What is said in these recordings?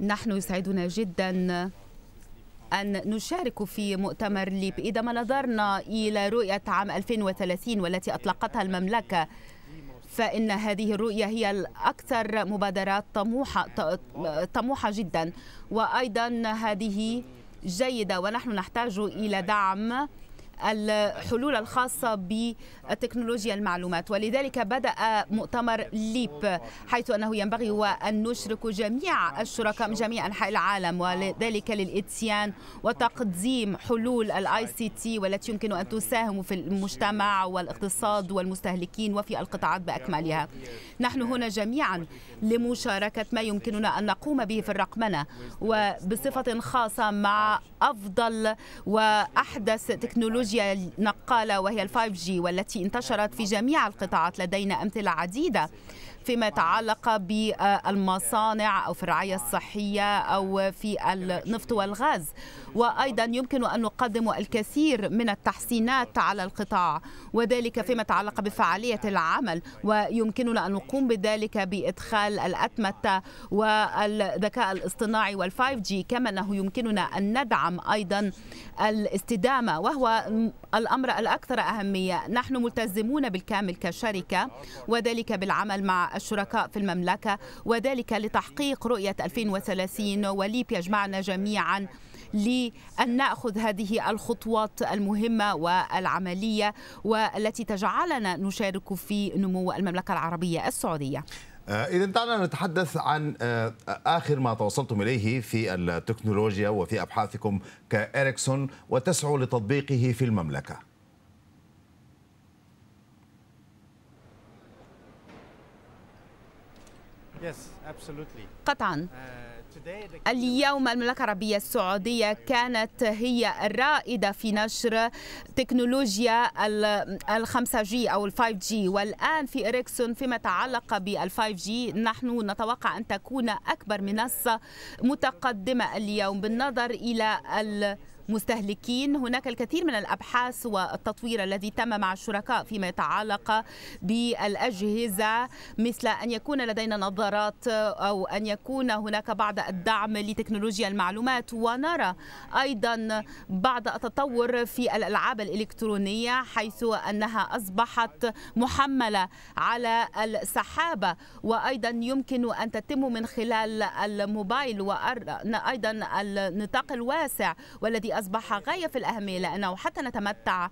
نحن يسعدنا جدا أن نشارك في مؤتمر ليب إذا ما نظرنا إلى رؤية عام 2030 والتي أطلقتها المملكة فإن هذه الرؤية هي الأكثر مبادرات طموحة طموحة جدا وأيضا هذه جيدة ونحن نحتاج إلى دعم الحلول الخاصة بتكنولوجيا المعلومات ولذلك بدأ مؤتمر ليب حيث أنه ينبغي أن نشرك جميع الشركاء من جميع أنحاء العالم وذلك للإتيان وتقديم حلول الاي سي تي والتي يمكن أن تساهم في المجتمع والاقتصاد والمستهلكين وفي القطاعات بأكملها نحن هنا جميعا لمشاركة ما يمكننا أن نقوم به في الرقمنة وبصفة خاصة مع أفضل وأحدث تكنولوجيا التكنولوجيا النقالة وهي 5G والتي انتشرت في جميع القطاعات لدينا أمثلة عديدة فيما يتعلق بالمصانع أو في الرعاية الصحية أو في النفط والغاز وأيضا يمكن أن نقدم الكثير من التحسينات على القطاع وذلك فيما يتعلق بفعالية العمل ويمكننا أن نقوم بذلك بإدخال الأتمتة والذكاء الاصطناعي وال 5 جي كما أنه يمكننا أن ندعم أيضا الاستدامة وهو الأمر الأكثر أهمية نحن ملتزمون بالكامل كشركة وذلك بالعمل مع الشركاء في المملكة وذلك لتحقيق رؤية 2030 وليب يجمعنا جميعا لأن نأخذ هذه الخطوات المهمة والعملية والتي تجعلنا نشارك في نمو المملكة العربية السعودية آه، إذا دعنا نتحدث عن آه، آخر ما توصلتم إليه في التكنولوجيا وفي أبحاثكم كإريكسون وتسعوا لتطبيقه في المملكة قطعا آه، اليوم المملكة العربية السعودية كانت هي الرائدة في نشر تكنولوجيا الخمسة جي أو الفايف جي والآن في إريكسون فيما تعلق بالفايف جي نحن نتوقع أن تكون أكبر منصة متقدمة اليوم بالنظر إلى ال مستهلكين هناك الكثير من الأبحاث والتطوير الذي تم مع الشركاء فيما يتعلق بالأجهزة مثل أن يكون لدينا نظارات أو أن يكون هناك بعض الدعم لتكنولوجيا المعلومات ونرى أيضا بعض التطور في الألعاب الإلكترونية حيث أنها أصبحت محملة على السحابة وأيضا يمكن أن تتم من خلال الموبايل وأيضا النطاق الواسع والذي أصبح غاية في الأهمية لأنه حتى نتمتع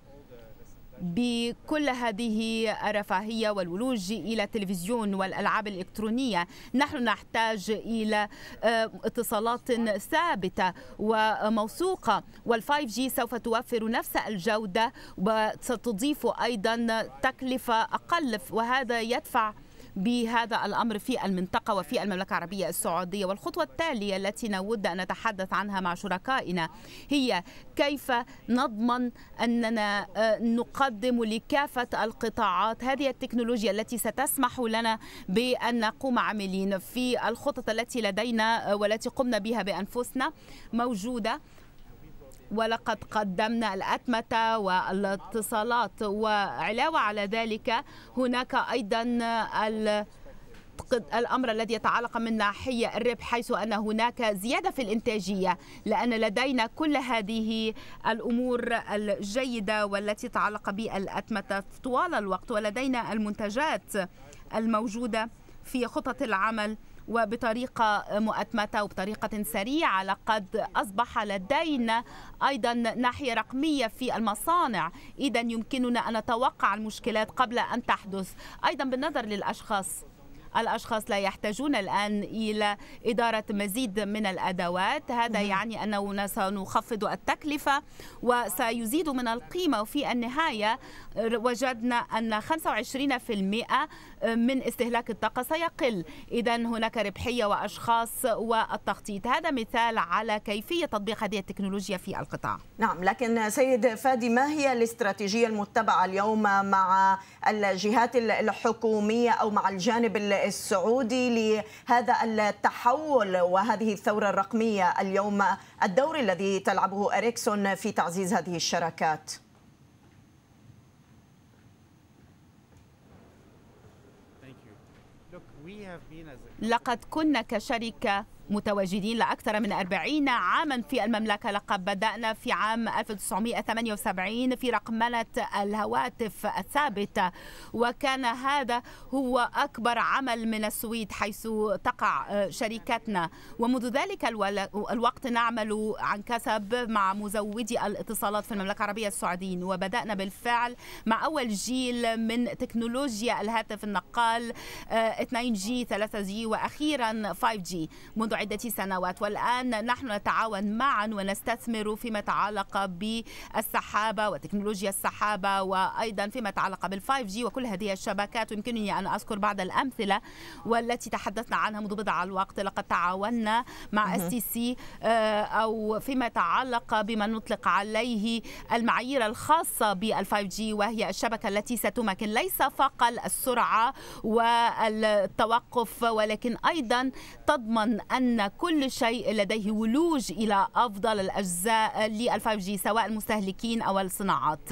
بكل هذه الرفاهية والولوج إلى التلفزيون والألعاب الإلكترونية نحن نحتاج إلى آه، اتصالات ثابتة وموثوقة وال5G سوف توفر نفس الجودة وستضيف أيضا تكلفة أقل وهذا يدفع بهذا الأمر في المنطقة وفي المملكة العربية السعودية والخطوة التالية التي نود أن نتحدث عنها مع شركائنا هي كيف نضمن أننا آه، نقدم لكافة القطاعات هذه التكنولوجيا التي ستسمح لنا بأن نقوم عاملين في الخطط التي لدينا آه، والتي قمنا بها بأنفسنا موجودة ولقد قدمنا الأتمتة والاتصالات وعلاوة على ذلك هناك أيضا ال الأمر الذي يتعلق من ناحية الربح حيث أن هناك زيادة في الإنتاجية لأن لدينا كل هذه الأمور الجيدة والتي تتعلق بالأتمتة طوال الوقت ولدينا المنتجات الموجودة في خطط العمل وبطريقة مؤتمتة وبطريقة سريعة لقد أصبح لدينا أيضا ناحية رقمية في المصانع إذا يمكننا أن نتوقع المشكلات قبل أن تحدث أيضا بالنظر للأشخاص الأشخاص لا يحتاجون الآن إلى إدارة مزيد من الأدوات هذا يعني أنه سنخفض التكلفة وسيزيد من القيمة وفي النهاية وجدنا أن 25% من استهلاك الطاقة سيقل إذا هناك ربحية وأشخاص والتخطيط هذا مثال على كيفية تطبيق هذه التكنولوجيا في القطاع نعم لكن سيد فادي ما هي الاستراتيجية المتبعة اليوم مع الجهات الحكومية أو مع الجانب السعودي لهذا التحول وهذه الثورة الرقمية اليوم الدور الذي تلعبه أريكسون في تعزيز هذه الشراكات؟ لقد كنا كشركة متواجدين لأكثر من 40 عاما في المملكة لقد بدأنا في عام 1978 في رقمنة الهواتف الثابتة وكان هذا هو أكبر عمل من السويد حيث تقع آه، شركتنا ومنذ ذلك الوقت نعمل عن كسب مع مزودي الاتصالات في المملكة العربية السعوديين وبدأنا بالفعل مع أول جيل من تكنولوجيا الهاتف النقال 2G آه، 3G وأخيرا 5G منذ عدة سنوات والآن نحن نتعاون معا ونستثمر فيما يتعلق بالسحابة وتكنولوجيا السحابة وأيضا فيما يتعلق بال5G وكل هذه الشبكات يمكنني أن أذكر بعض الأمثلة والتي تحدثنا عنها منذ بضع الوقت لقد تعاوننا مع اس تي سي أو فيما يتعلق بما نطلق عليه المعايير الخاصة بال5G وهي الشبكة التي ستمكن ليس فقط السرعة والتوقف ولكن أيضا تضمن أن أن كل شيء لديه ولوج إلى أفضل الأجزاء للفايف جي سواء المستهلكين أو الصناعات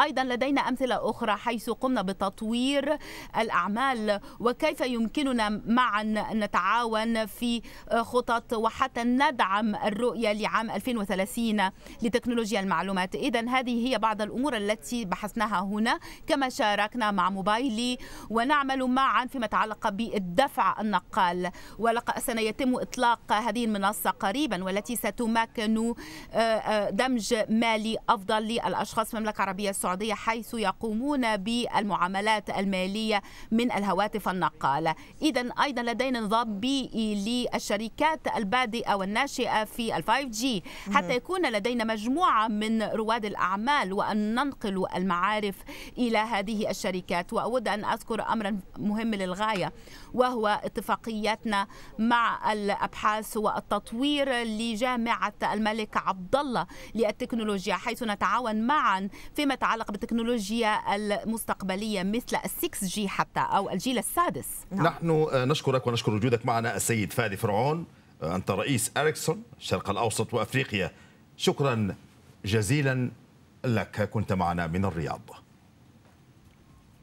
أيضا لدينا أمثلة أخرى حيث قمنا بتطوير الأعمال وكيف يمكننا معا أن نتعاون في خطط وحتى ندعم الرؤية لعام 2030 لتكنولوجيا المعلومات إذا هذه هي بعض الأمور التي بحثناها هنا كما شاركنا مع موبايلي ونعمل معا فيما يتعلق بالدفع النقال ولقد سيتم إطلاق هذه المنصة قريبا والتي ستمكن آه، آه، دمج مالي أفضل للأشخاص في المملكة العربية السعودية حيث يقومون بالمعاملات المالية من الهواتف النقالة إذا أيضا لدينا نظام بيئي للشركات البادئة والناشئة في ال 5G حتى يكون لدينا مجموعة من رواد الأعمال وأن ننقل المعارف إلى هذه الشركات وأود أن أذكر أمرا مهم للغاية وهو اتفاقيتنا مع ال الابحاث والتطوير لجامعه الملك عبد الله للتكنولوجيا حيث نتعاون معا فيما يتعلق بالتكنولوجيا المستقبليه مثل ال 6 جي حتى او الجيل السادس نعم. نحن آه، نشكرك ونشكر وجودك معنا السيد فادي فرعون آه، انت رئيس اريكسون الشرق الاوسط وافريقيا شكرا جزيلا لك كنت معنا من الرياض